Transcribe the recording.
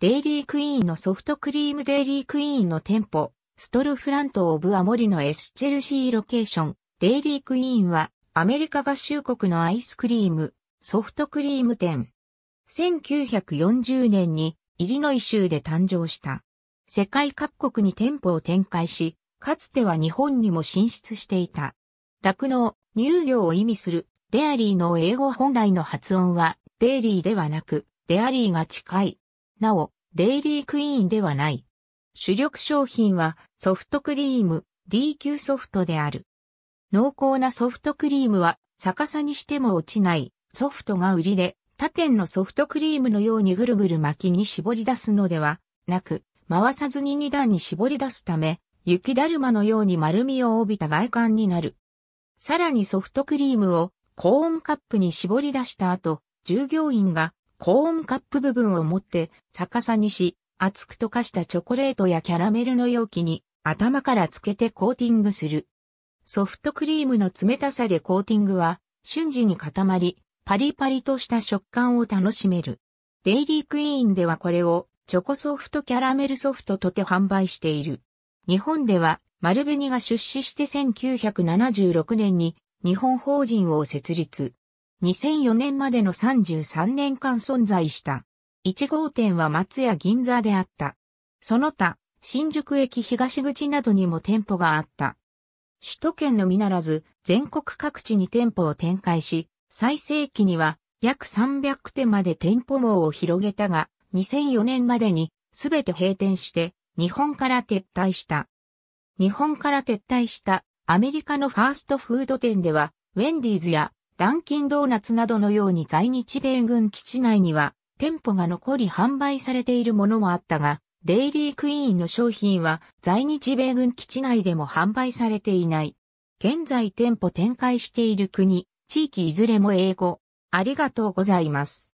デイリークイーンのソフトクリームデイリークイーンの店舗、ストルフラント・オブ・アモリのエスチェルシーロケーション、デイリークイーンは、アメリカ合衆国のアイスクリーム、ソフトクリーム店。1940年に、イリノイ州で誕生した。世界各国に店舗を展開し、かつては日本にも進出していた。酪農、乳業を意味する、デアリーの英語本来の発音は、デイリーではなく、デアリーが近い。なお、デイリークイーンではない。主力商品はソフトクリーム D q ソフトである。濃厚なソフトクリームは逆さにしても落ちないソフトが売りで、他店のソフトクリームのようにぐるぐる巻きに絞り出すのではなく、回さずに2段に絞り出すため、雪だるまのように丸みを帯びた外観になる。さらにソフトクリームを高温カップに絞り出した後、従業員が高温カップ部分を持って逆さにし、厚く溶かしたチョコレートやキャラメルの容器に頭からつけてコーティングする。ソフトクリームの冷たさでコーティングは瞬時に固まり、パリパリとした食感を楽しめる。デイリークイーンではこれをチョコソフトキャラメルソフトとて販売している。日本では丸紅が出資して1976年に日本法人を設立。2004年までの33年間存在した。1号店は松屋銀座であった。その他、新宿駅東口などにも店舗があった。首都圏のみならず、全国各地に店舗を展開し、最盛期には約300店まで店舗網を広げたが、2004年までにすべて閉店して日本から撤退した。日本から撤退したアメリカのファーストフード店では、ウェンディーズやダンキンドーナツなどのように在日米軍基地内には店舗が残り販売されているものもあったが、デイリークイーンの商品は在日米軍基地内でも販売されていない。現在店舗展開している国、地域いずれも英語。ありがとうございます。